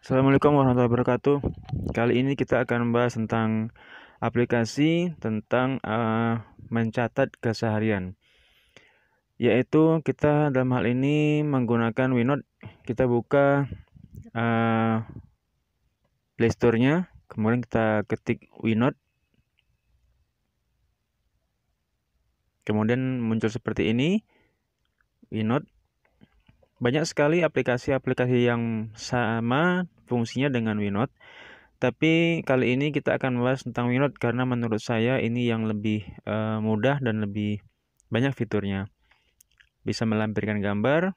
Assalamualaikum warahmatullahi wabarakatuh. Kali ini kita akan membahas tentang aplikasi tentang uh, mencatat keseharian. Yaitu kita dalam hal ini menggunakan Windows, kita buka uh, Play nya kemudian kita ketik Windows. Kemudian muncul seperti ini. Windows banyak sekali aplikasi-aplikasi yang sama fungsinya dengan Windows. Tapi kali ini kita akan membahas tentang Windows karena menurut saya ini yang lebih uh, mudah dan lebih banyak fiturnya. Bisa melampirkan gambar,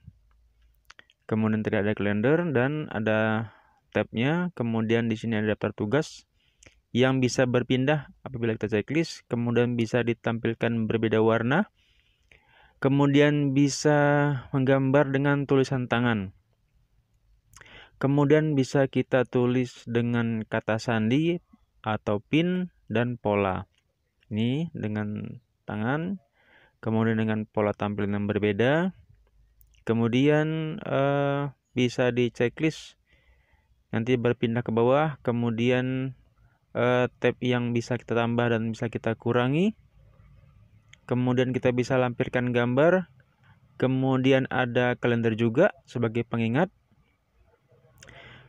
kemudian tidak ada kalender dan ada tabnya. Kemudian di sini ada daftar tugas yang bisa berpindah apabila kita checklist, kemudian bisa ditampilkan berbeda warna kemudian bisa menggambar dengan tulisan tangan. Kemudian bisa kita tulis dengan kata sandi atau pin dan pola. Ini dengan tangan, kemudian dengan pola tampilan yang berbeda. Kemudian eh, bisa di checklist, nanti berpindah ke bawah, kemudian eh, tab yang bisa kita tambah dan bisa kita kurangi kemudian kita bisa lampirkan gambar, kemudian ada kalender juga sebagai pengingat,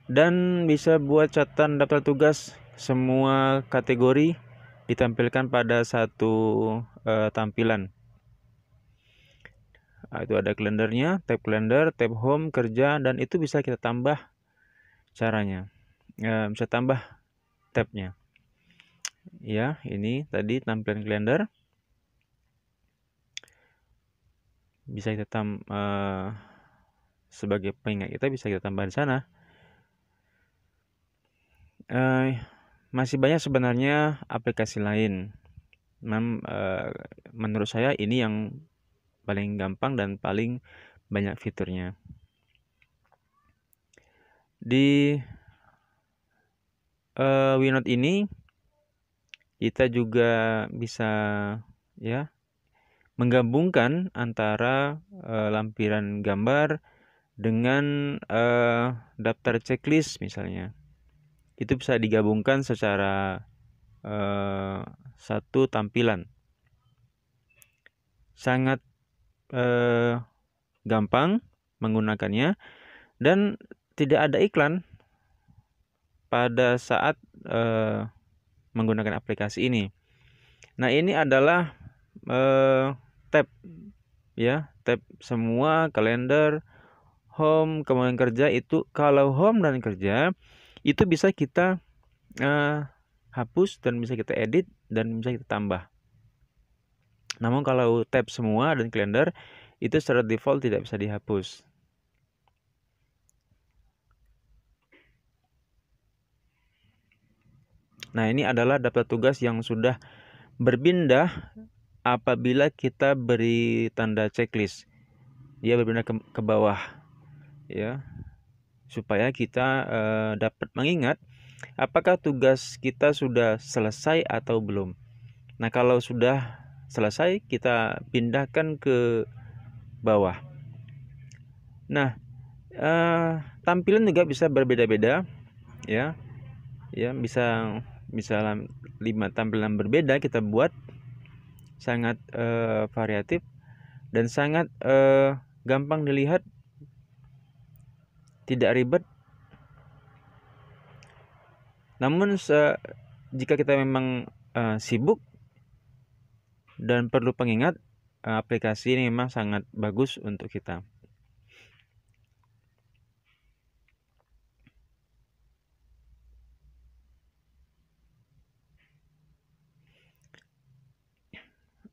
dan bisa buat catatan daftar tugas semua kategori ditampilkan pada satu uh, tampilan. Nah, itu ada kalendernya, tab kalender, tab home, kerja, dan itu bisa kita tambah caranya. Eh, bisa tambah tabnya. Ya, ini tadi tampilan kalender. bisa kita tam uh, sebagai pengingat kita bisa kita tambah di sana uh, masih banyak sebenarnya aplikasi lain Mem, uh, menurut saya ini yang paling gampang dan paling banyak fiturnya di uh, Winot ini kita juga bisa ya menggabungkan antara uh, lampiran gambar dengan uh, daftar checklist misalnya. Itu bisa digabungkan secara uh, satu tampilan. Sangat uh, gampang menggunakannya dan tidak ada iklan pada saat uh, menggunakan aplikasi ini. Nah, ini adalah tab ya tab semua kalender home kemudian kerja itu kalau home dan kerja itu bisa kita uh, hapus dan bisa kita edit dan bisa kita tambah namun kalau tab semua dan kalender itu secara default tidak bisa dihapus Nah, ini adalah daftar tugas yang sudah berpindah apabila kita beri tanda checklist dia berpindah ke, ke bawah ya supaya kita uh, dapat mengingat apakah tugas kita sudah selesai atau belum. Nah, kalau sudah selesai kita pindahkan ke bawah. Nah, uh, tampilan juga bisa berbeda-beda ya. Ya, bisa misalnya lima tampilan berbeda kita buat sangat uh, variatif dan sangat uh, gampang dilihat tidak ribet namun se jika kita memang uh, sibuk dan perlu pengingat aplikasi ini memang sangat bagus untuk kita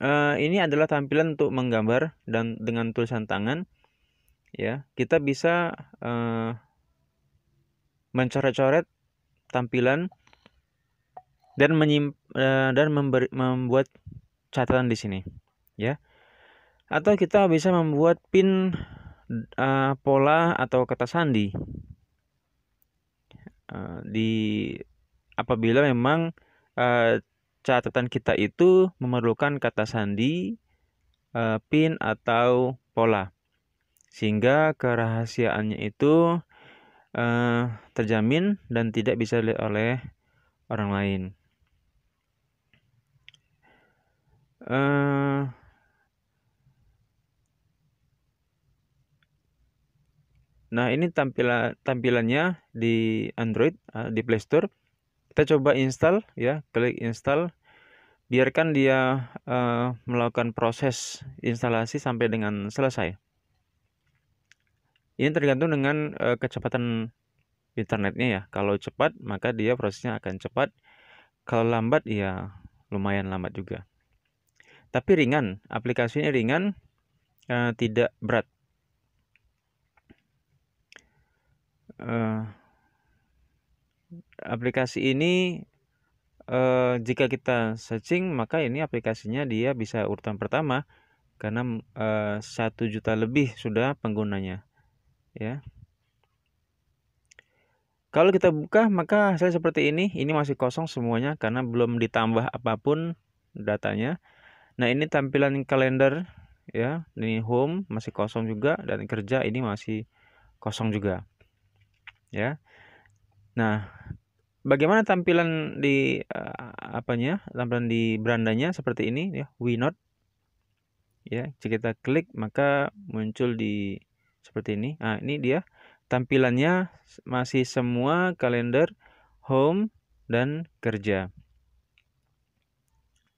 Eh, ini adalah tampilan untuk menggambar dan dengan tulisan tangan ya kita bisa uh, mencoret-coret tampilan dan menyim uh, dan memberi, membuat catatan di sini ya atau kita bisa membuat pin uh, pola atau kata sandi uh, di apabila memang uh, catatan kita itu memerlukan kata sandi, eh, pin atau pola. Sehingga kerahasiaannya itu eh, terjamin dan tidak bisa dilihat oleh orang lain. Eh, nah, ini tampilan tampilannya di Android di Play Store kita coba install ya klik install biarkan dia uh, melakukan proses instalasi sampai dengan selesai ini tergantung dengan uh, kecepatan internetnya ya kalau cepat maka dia prosesnya akan cepat kalau lambat ya lumayan lambat juga tapi ringan aplikasinya ringan uh, tidak berat aplikasi ini eh, jika kita searching maka ini aplikasinya dia bisa urutan pertama karena eh, satu eh, juta lebih sudah penggunanya ya kalau kita buka maka hasil seperti ini ini masih kosong semuanya karena belum ditambah apapun datanya nah ini tampilan kalender ya ini home masih kosong juga dan kerja ini masih kosong juga ya nah bagaimana tampilan di uh, apanya tampilan di berandanya seperti ini ya we not ya jika kita klik maka muncul di seperti ini ah ini dia tampilannya masih semua kalender home dan kerja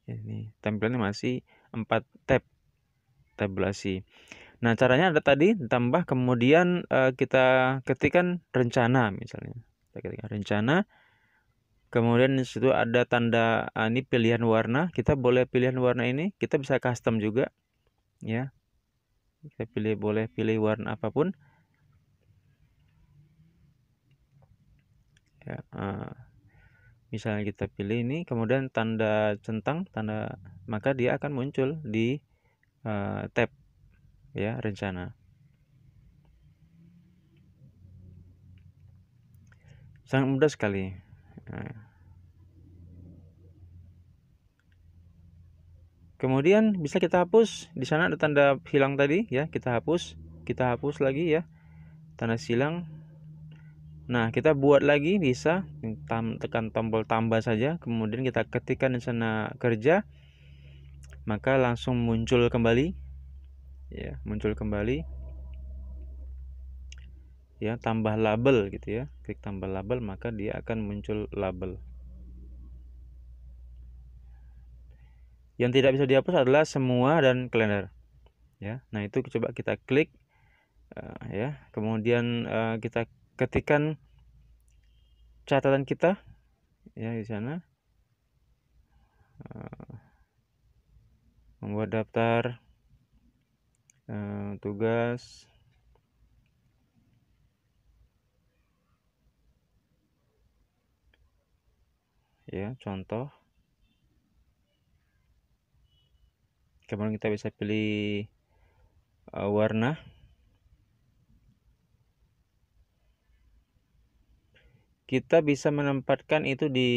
ini tampilannya masih 4 tab tabulasi nah caranya ada tadi tambah kemudian uh, kita ketikkan rencana misalnya kita ketikkan rencana kemudian di situ ada tanda ah, ini pilihan warna kita boleh pilihan warna ini kita bisa custom juga ya kita pilih boleh pilih warna apapun ya ah. misalnya kita pilih ini kemudian tanda centang tanda maka dia akan muncul di uh, tab ya rencana sangat mudah sekali Nah. Kemudian bisa kita hapus. Di sana ada tanda hilang tadi ya, kita hapus, kita hapus lagi ya. Tanda silang. Nah, kita buat lagi bisa tekan tombol tambah saja, kemudian kita ketikkan di sana kerja. Maka langsung muncul kembali. Ya, muncul kembali ya tambah label gitu ya klik tambah label maka dia akan muncul label yang tidak bisa dihapus adalah semua dan kalender ya nah itu coba kita klik uh, ya kemudian uh, kita ketikan catatan kita ya di sana uh, membuat daftar uh, tugas ya contoh kemudian kita bisa pilih uh, warna kita bisa menempatkan itu di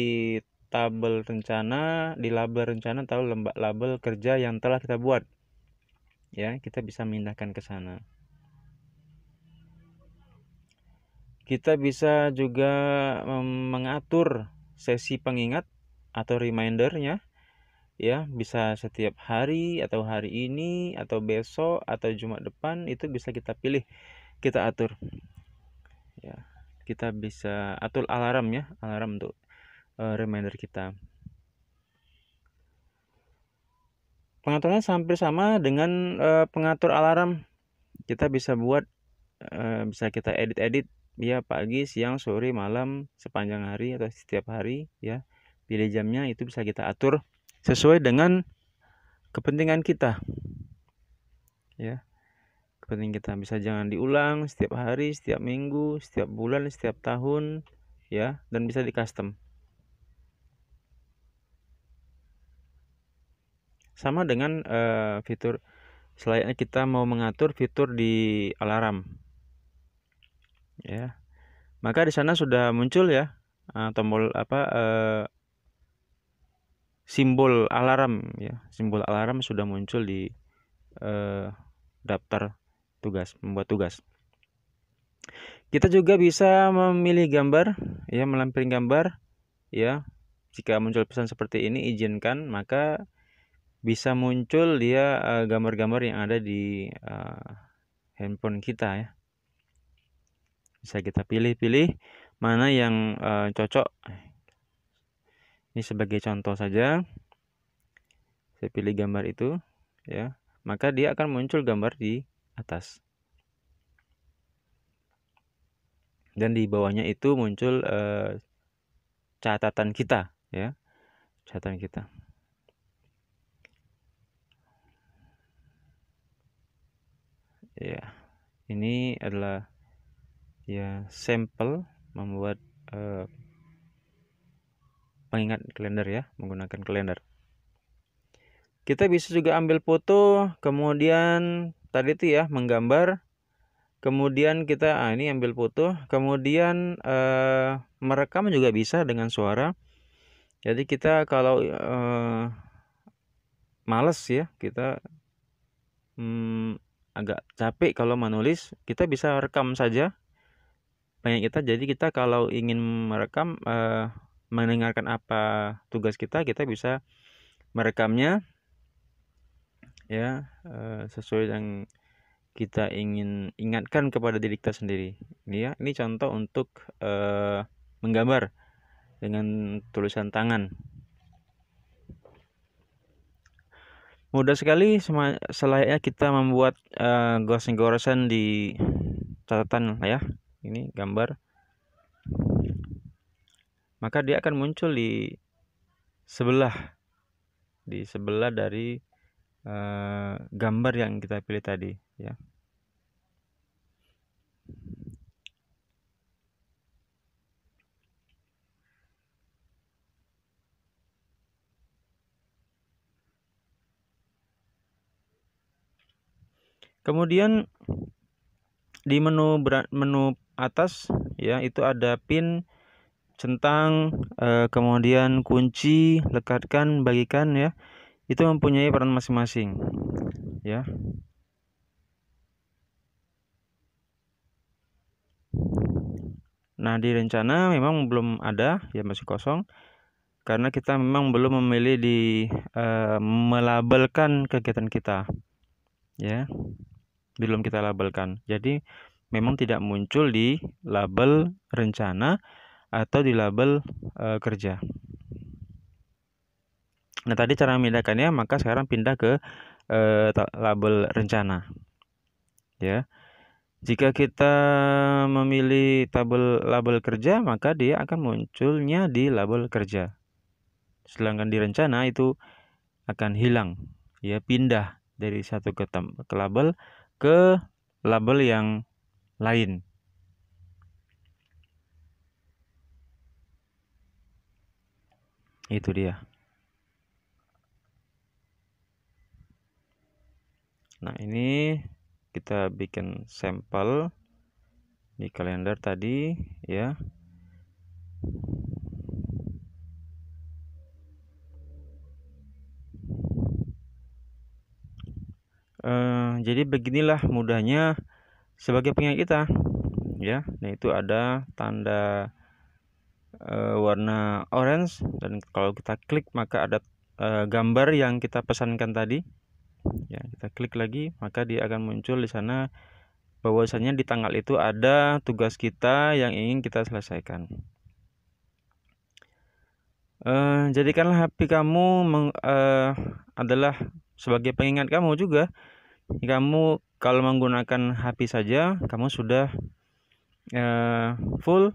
tabel rencana di label rencana atau lembak label kerja yang telah kita buat ya kita bisa memindahkan ke sana kita bisa juga mengatur sesi pengingat atau remindernya ya bisa setiap hari atau hari ini atau besok atau Jumat depan itu bisa kita pilih kita atur ya kita bisa atur alarm ya alarm untuk uh, reminder kita pengaturannya hampir sama dengan uh, pengatur alarm kita bisa buat uh, bisa kita edit-edit ya pagi, siang, sore, malam, sepanjang hari atau setiap hari ya. Pilih jamnya itu bisa kita atur sesuai dengan kepentingan kita. Ya. Kepentingan kita bisa jangan diulang setiap hari, setiap minggu, setiap bulan, setiap tahun ya dan bisa di custom. Sama dengan uh, fitur selain kita mau mengatur fitur di alarm ya maka di sana sudah muncul ya eh, tombol apa eh, simbol alarm ya simbol alarm sudah muncul di eh, daftar tugas membuat tugas kita juga bisa memilih gambar ya melampirkan gambar ya jika muncul pesan seperti ini izinkan maka bisa muncul dia eh, gambar-gambar yang ada di uh, handphone kita ya bisa kita pilih-pilih mana yang uh, cocok ini sebagai contoh saja saya pilih gambar itu ya maka dia akan muncul gambar di atas dan di bawahnya itu muncul uh, catatan kita ya catatan kita ya ini adalah ya sampel membuat uh, pengingat kalender ya menggunakan kalender kita bisa juga ambil foto kemudian tadi itu ya menggambar kemudian kita ah, ini ambil foto kemudian uh, merekam juga bisa dengan suara jadi kita kalau uh, males ya kita hmm, agak capek kalau menulis kita bisa rekam saja banyak kita jadi kita kalau ingin merekam uh, mendengarkan apa tugas kita kita bisa merekamnya ya uh, sesuai yang kita ingin ingatkan kepada diri kita sendiri ini ya ini contoh untuk uh, menggambar dengan tulisan tangan mudah sekali selayaknya kita membuat uh, goresan-goresan di catatan ya ini gambar maka dia akan muncul di sebelah di sebelah dari eh, gambar yang kita pilih tadi ya Kemudian di menu menu atas ya itu ada pin centang eh, kemudian kunci lekatkan bagikan ya itu mempunyai peran masing-masing ya Nah di rencana memang belum ada ya masih kosong karena kita memang belum memilih di eh, melabelkan kegiatan kita ya belum kita labelkan jadi memang tidak muncul di label rencana atau di label e, kerja. Nah, tadi cara memindahkannya, maka sekarang pindah ke e, label rencana. Ya. Jika kita memilih tabel label kerja, maka dia akan munculnya di label kerja. Sedangkan di rencana itu akan hilang, ya pindah dari satu ke, ke label ke label yang lain. Itu dia. Nah, ini kita bikin sampel di kalender tadi ya. Uh, jadi beginilah mudahnya sebagai pengingat kita ya nah itu ada tanda e, warna orange dan kalau kita klik maka ada e, gambar yang kita pesankan tadi ya kita klik lagi maka dia akan muncul di sana bahwasanya di tanggal itu ada tugas kita yang ingin kita selesaikan e, jadikanlah HP kamu meng, e, adalah sebagai pengingat kamu juga kamu kalau menggunakan HP saja kamu sudah uh, full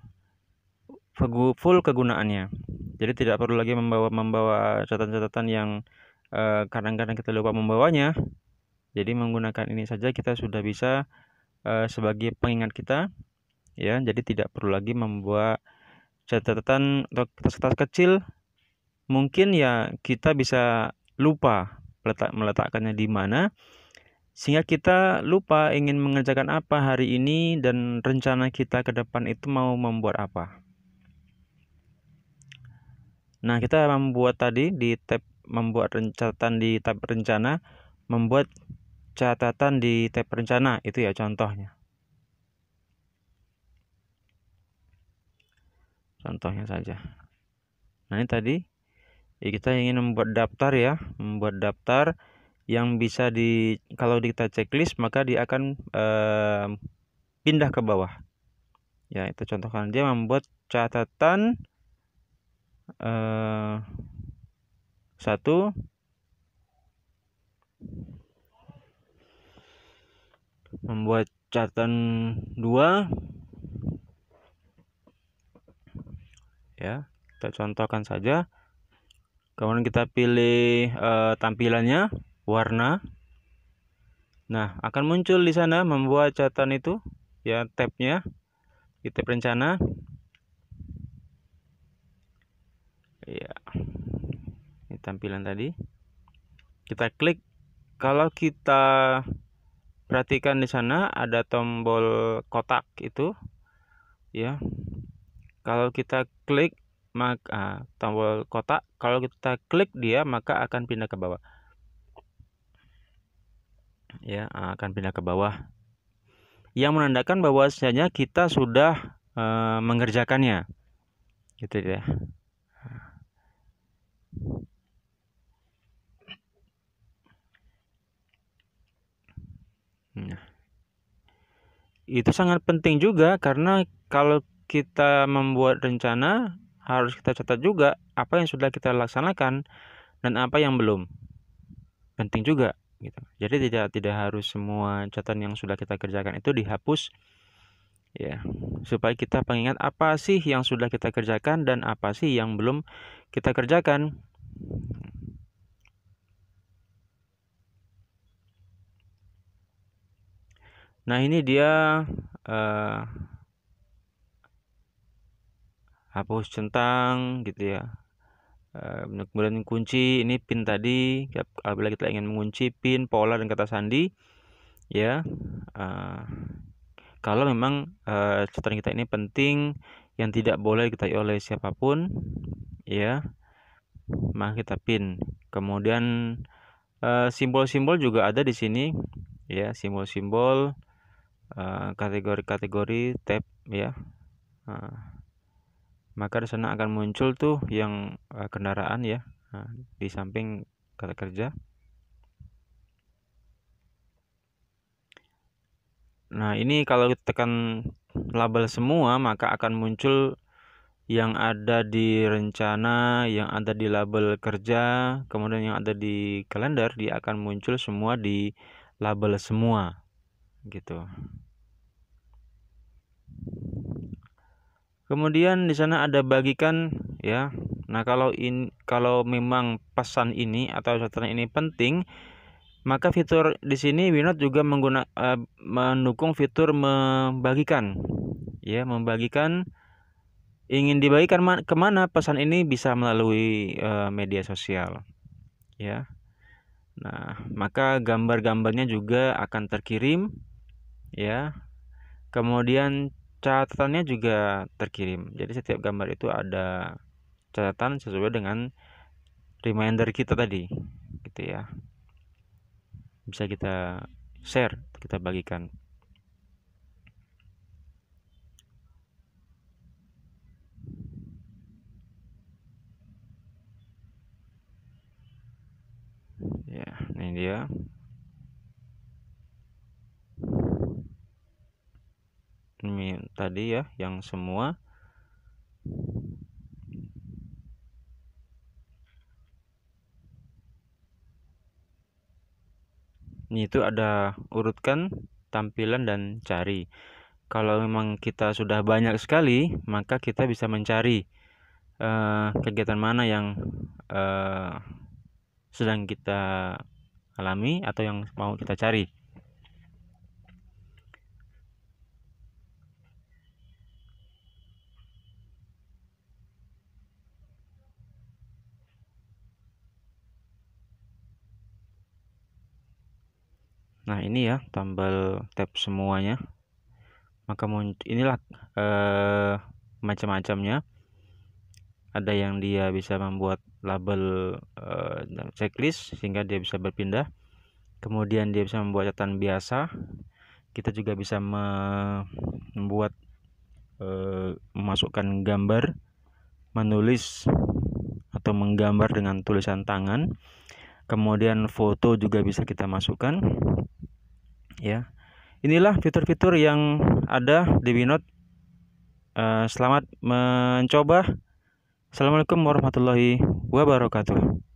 full kegunaannya jadi tidak perlu lagi membawa membawa catatan-catatan yang kadang eh, kadang-kadang kita lupa membawanya jadi menggunakan ini saja kita sudah bisa uh, sebagai pengingat kita ya jadi tidak perlu lagi membawa catatan atau kertas-kertas kecil mungkin ya kita bisa lupa meletak, meletakkannya di mana sehingga kita lupa ingin mengerjakan apa hari ini dan rencana kita ke depan itu mau membuat apa. Nah, kita membuat tadi di tab membuat catatan di tab rencana, membuat catatan di tab rencana itu ya contohnya. Contohnya saja. Nah, ini tadi ya kita ingin membuat daftar ya, membuat daftar yang bisa di kalau kita checklist maka dia akan eh, pindah ke bawah ya itu contohkan dia membuat catatan uh, satu membuat catatan dua ya kita contohkan saja kemudian kita pilih uh, tampilannya warna. Nah, akan muncul di sana membuat catatan itu ya tabnya di tab rencana. Ya. Ini tampilan tadi. Kita klik kalau kita perhatikan di sana ada tombol kotak itu ya. Kalau kita klik maka ah, tombol kotak kalau kita klik dia maka akan pindah ke bawah ya eh, akan pindah ke bawah yang menandakan bahwa bahwasanya kita sudah uh, mengerjakannya gitu ya nah itu sangat penting juga karena kalau kita membuat rencana harus kita catat juga apa yang sudah kita laksanakan dan apa yang belum penting juga gitu. Jadi tidak tidak harus semua catatan yang sudah kita kerjakan itu dihapus ya, supaya kita pengingat apa sih yang sudah kita kerjakan dan apa sih yang belum kita kerjakan. Nah, ini dia uh, hapus centang gitu ya kemudian kunci ini pin tadi apabila kita ingin mengunci pin pola dan kata sandi ya uh, kalau memang uh, catatan kita ini penting yang tidak boleh kita oleh siapapun ya maka kita pin kemudian simbol-simbol uh, juga ada di sini ya simbol-simbol kategori-kategori tab ya uh, maka di sana akan muncul tuh yang uh, kendaraan ya nah, di samping kata kerja nah ini kalau tekan label semua maka akan muncul yang ada di rencana, yang ada di label kerja, kemudian yang ada di kalender, dia akan muncul semua di label semua gitu kemudian di sana ada bagikan ya nah kalau in kalau memang pesan ini atau catatan ini penting maka fitur di sini Winot juga menggunakan uh, eh, mendukung fitur membagikan ya membagikan ingin dibagikan kemana pesan ini bisa melalui uh, media sosial ya nah maka gambar-gambarnya juga akan terkirim ya kemudian catatannya juga terkirim jadi setiap gambar itu ada catatan sesuai dengan reminder kita tadi gitu ya bisa kita share kita bagikan ya ini dia admin tadi ya yang semua ini itu ada urutkan tampilan dan cari kalau memang kita sudah banyak sekali maka kita bisa mencari uh, kegiatan mana yang uh, sedang kita alami atau yang mau kita cari nah ini ya tambal tab semuanya maka inilah eh, macam-macamnya ada yang dia bisa membuat label eh, checklist sehingga dia bisa berpindah kemudian dia bisa membuat catatan biasa kita juga bisa membuat eh, memasukkan gambar menulis atau menggambar dengan tulisan tangan kemudian foto juga bisa kita masukkan ya inilah fitur-fitur yang ada di Winot eh, selamat mencoba assalamualaikum warahmatullahi wabarakatuh